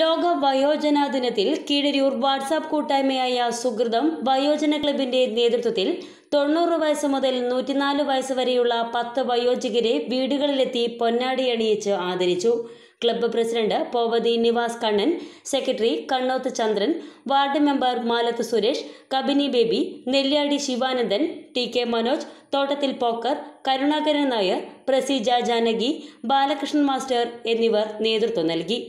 ലോക വയോജന ദിനത്തിൽ കീഴരൂർ വാട്സാപ്പ് കൂട്ടായ്മയായ സുഹൃതം വയോജന ക്ലബിന്റെ നേതൃത്വത്തിൽ തൊണ്ണൂറ് വയസ്സ് മുതൽ നൂറ്റിനാല് വയസ്സ് വരെയുള്ള പത്ത് വയോജികരെ വീടുകളിലെത്തി പൊന്നാടി അണിയിച്ച് ആദരിച്ചു club president Povathi Nivas Kannan secretary Kannoth Chandran ward member Malath Suresh Kabini Baby Nelliyadi Sivanandan T K Manoj തോട്ടത്തിൽ പോക്കർ കരുണാകരൻ നായർ പ്രസിജ ജാനകി ബാലകൃഷ്ണൻ മാസ്റ്റർ എന്നിവർ നേതൃത്വം നൽകി